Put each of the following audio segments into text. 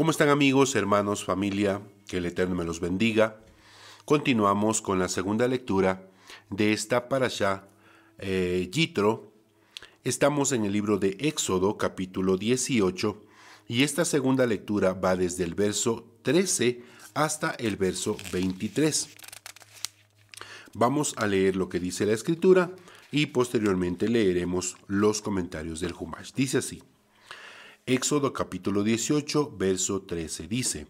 ¿Cómo están amigos, hermanos, familia? Que el Eterno me los bendiga. Continuamos con la segunda lectura de esta parasha eh, Yitro. Estamos en el libro de Éxodo, capítulo 18, y esta segunda lectura va desde el verso 13 hasta el verso 23. Vamos a leer lo que dice la escritura y posteriormente leeremos los comentarios del Humash. Dice así. Éxodo capítulo 18, verso 13 dice,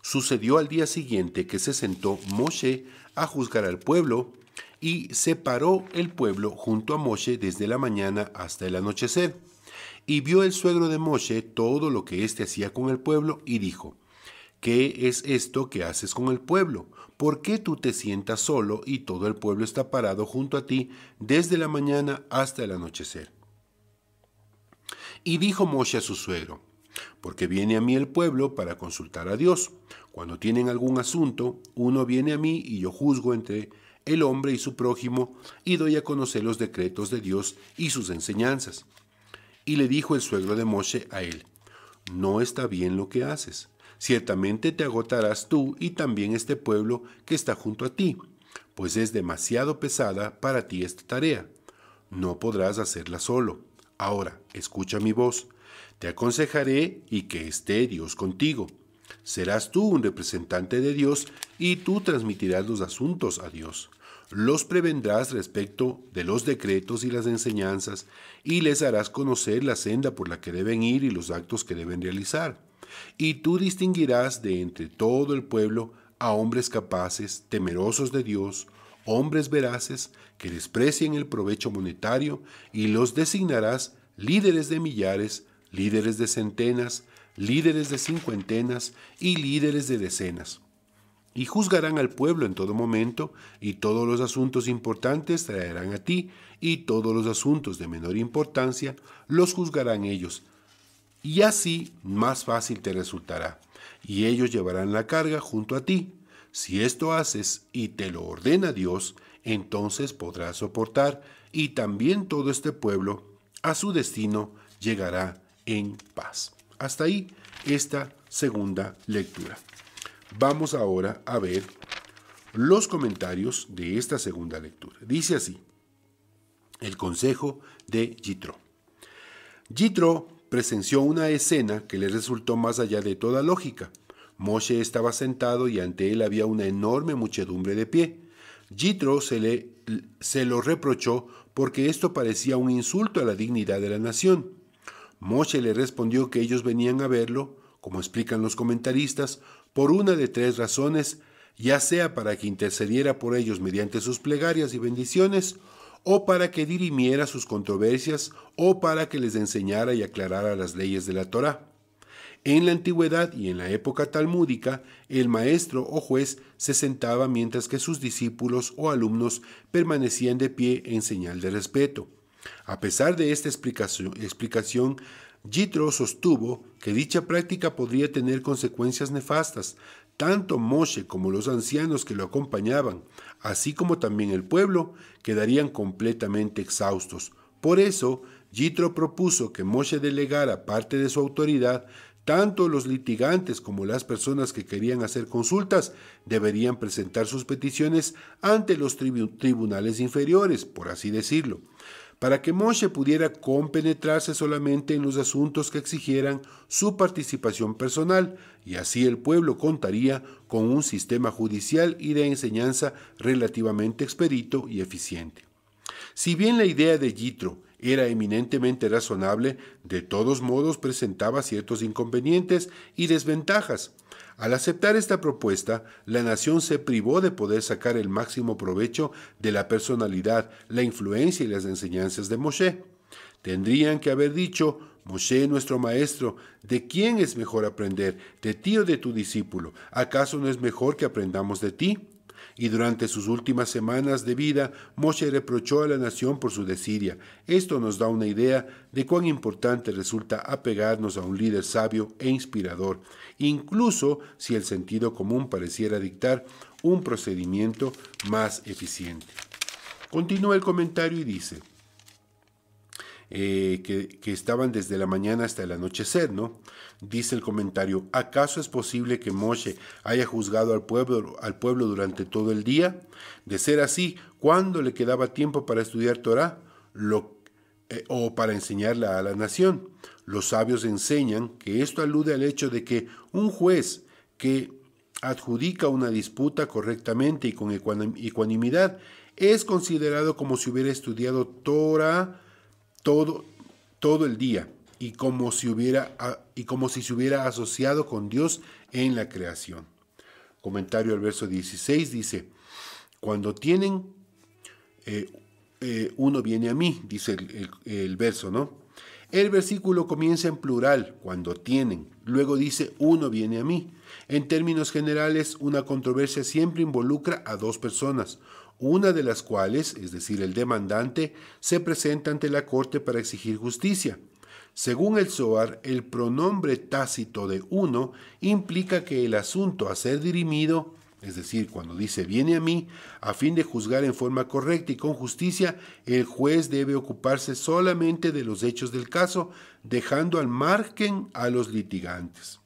Sucedió al día siguiente que se sentó Moshe a juzgar al pueblo, y separó el pueblo junto a Moshe desde la mañana hasta el anochecer. Y vio el suegro de Moshe todo lo que éste hacía con el pueblo, y dijo, ¿Qué es esto que haces con el pueblo? ¿Por qué tú te sientas solo y todo el pueblo está parado junto a ti desde la mañana hasta el anochecer? Y dijo Moshe a su suegro, porque viene a mí el pueblo para consultar a Dios. Cuando tienen algún asunto, uno viene a mí y yo juzgo entre el hombre y su prójimo y doy a conocer los decretos de Dios y sus enseñanzas. Y le dijo el suegro de Moshe a él, no está bien lo que haces. Ciertamente te agotarás tú y también este pueblo que está junto a ti, pues es demasiado pesada para ti esta tarea. No podrás hacerla solo. Ahora, escucha mi voz, te aconsejaré y que esté Dios contigo. Serás tú un representante de Dios y tú transmitirás los asuntos a Dios. Los prevendrás respecto de los decretos y las enseñanzas y les harás conocer la senda por la que deben ir y los actos que deben realizar. Y tú distinguirás de entre todo el pueblo a hombres capaces, temerosos de Dios, hombres veraces que desprecien el provecho monetario y los designarás líderes de millares, líderes de centenas, líderes de cincuentenas y líderes de decenas. Y juzgarán al pueblo en todo momento, y todos los asuntos importantes traerán a ti, y todos los asuntos de menor importancia los juzgarán ellos. Y así más fácil te resultará, y ellos llevarán la carga junto a ti, si esto haces y te lo ordena Dios, entonces podrás soportar y también todo este pueblo a su destino llegará en paz. Hasta ahí esta segunda lectura. Vamos ahora a ver los comentarios de esta segunda lectura. Dice así, el consejo de Jitro. Jitro presenció una escena que le resultó más allá de toda lógica. Moshe estaba sentado y ante él había una enorme muchedumbre de pie. Jitro se, se lo reprochó porque esto parecía un insulto a la dignidad de la nación. Moshe le respondió que ellos venían a verlo, como explican los comentaristas, por una de tres razones, ya sea para que intercediera por ellos mediante sus plegarias y bendiciones, o para que dirimiera sus controversias, o para que les enseñara y aclarara las leyes de la Torá. En la antigüedad y en la época talmúdica, el maestro o juez se sentaba mientras que sus discípulos o alumnos permanecían de pie en señal de respeto. A pesar de esta explicación, jitro sostuvo que dicha práctica podría tener consecuencias nefastas. Tanto Moshe como los ancianos que lo acompañaban, así como también el pueblo, quedarían completamente exhaustos. Por eso, Jitro propuso que Moshe delegara parte de su autoridad tanto los litigantes como las personas que querían hacer consultas deberían presentar sus peticiones ante los tribunales inferiores, por así decirlo, para que Moshe pudiera compenetrarse solamente en los asuntos que exigieran su participación personal, y así el pueblo contaría con un sistema judicial y de enseñanza relativamente expedito y eficiente. Si bien la idea de Yitro era eminentemente razonable, de todos modos presentaba ciertos inconvenientes y desventajas. Al aceptar esta propuesta, la nación se privó de poder sacar el máximo provecho de la personalidad, la influencia y las enseñanzas de Moshe. Tendrían que haber dicho, Moshe nuestro maestro, ¿de quién es mejor aprender? ¿De ti o de tu discípulo? ¿Acaso no es mejor que aprendamos de ti? Y durante sus últimas semanas de vida, Moshe reprochó a la nación por su desidia. Esto nos da una idea de cuán importante resulta apegarnos a un líder sabio e inspirador, incluso si el sentido común pareciera dictar un procedimiento más eficiente. Continúa el comentario y dice, eh, que, estaban desde la mañana hasta el anochecer, ¿no? Dice el comentario, ¿acaso es posible que Moshe haya juzgado al pueblo, al pueblo durante todo el día? De ser así, ¿cuándo le quedaba tiempo para estudiar Torah eh, o para enseñarla a la nación? Los sabios enseñan que esto alude al hecho de que un juez que adjudica una disputa correctamente y con ecuanimidad es considerado como si hubiera estudiado Torah todo, todo el día y como, si hubiera, y como si se hubiera asociado con Dios en la creación. Comentario al verso 16 dice, cuando tienen, eh, eh, uno viene a mí, dice el verso, ¿no? El versículo comienza en plural, cuando tienen, luego dice uno viene a mí. En términos generales, una controversia siempre involucra a dos personas, una de las cuales, es decir, el demandante, se presenta ante la Corte para exigir justicia. Según el SOAR, el pronombre tácito de uno implica que el asunto a ser dirimido, es decir, cuando dice viene a mí, a fin de juzgar en forma correcta y con justicia, el juez debe ocuparse solamente de los hechos del caso, dejando al margen a los litigantes.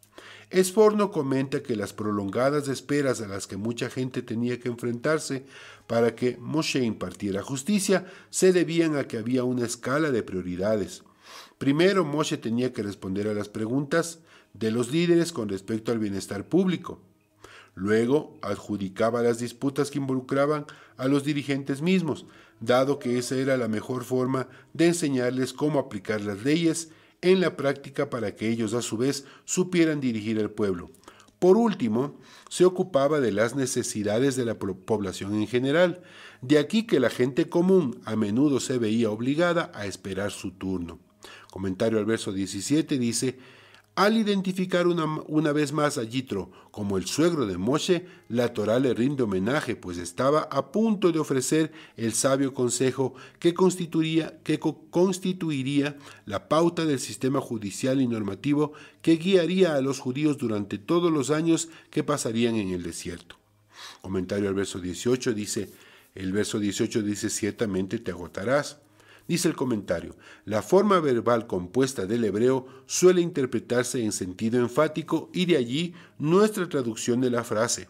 Esforno comenta que las prolongadas esperas a las que mucha gente tenía que enfrentarse para que Moshe impartiera justicia se debían a que había una escala de prioridades. Primero, Moshe tenía que responder a las preguntas de los líderes con respecto al bienestar público. Luego, adjudicaba las disputas que involucraban a los dirigentes mismos, dado que esa era la mejor forma de enseñarles cómo aplicar las leyes en la práctica para que ellos a su vez supieran dirigir al pueblo. Por último, se ocupaba de las necesidades de la población en general, de aquí que la gente común a menudo se veía obligada a esperar su turno. Comentario al verso 17 dice, al identificar una, vez más a Yitro como el suegro de Moshe, la Torá le rinde homenaje, pues estaba a punto de ofrecer el sabio consejo que constituiría, que constituiría la pauta del sistema judicial y normativo que guiaría a los judíos durante todos los años que pasarían en el desierto. Comentario al verso 18 dice, el verso 18 dice, ciertamente te agotarás Dice el comentario, la forma verbal compuesta del hebreo suele interpretarse en sentido enfático y de allí nuestra traducción de la frase.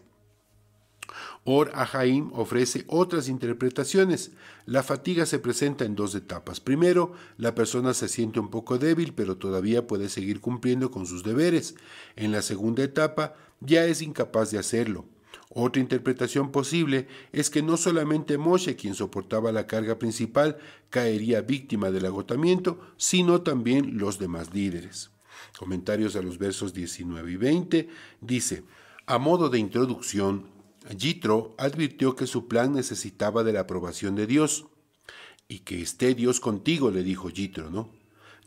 Or Ahaim ofrece otras interpretaciones. La fatiga se presenta en dos etapas. Primero, la persona se siente un poco débil, pero todavía puede seguir cumpliendo con sus deberes. En la segunda etapa, ya es incapaz de hacerlo. Otra interpretación posible es que no solamente Moshe, quien soportaba la carga principal, caería víctima del agotamiento, sino también los demás líderes. Comentarios a los versos 19 y 20 dice, a modo de introducción, Jitro advirtió que su plan necesitaba de la aprobación de Dios. Y que esté Dios contigo, le dijo Jitro. ¿no?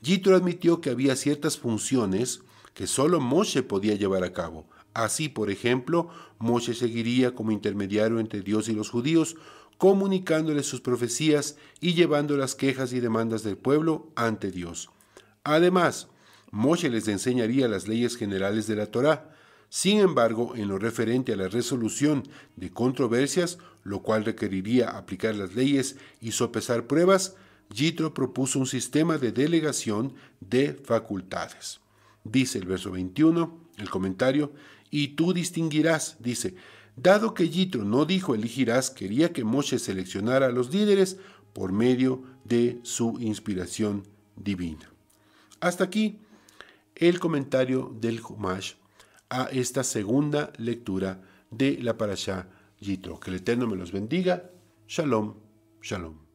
Jitro admitió que había ciertas funciones que solo Moshe podía llevar a cabo, Así, por ejemplo, Moshe seguiría como intermediario entre Dios y los judíos, comunicándoles sus profecías y llevando las quejas y demandas del pueblo ante Dios. Además, Moshe les enseñaría las leyes generales de la Torá. Sin embargo, en lo referente a la resolución de controversias, lo cual requeriría aplicar las leyes y sopesar pruebas, Yitro propuso un sistema de delegación de facultades. Dice el verso 21, el comentario, y tú distinguirás, dice, dado que Yitro no dijo elegirás, quería que Moshe seleccionara a los líderes por medio de su inspiración divina. Hasta aquí el comentario del Humash a esta segunda lectura de la Parashá Yitro. Que el Eterno me los bendiga. Shalom, shalom.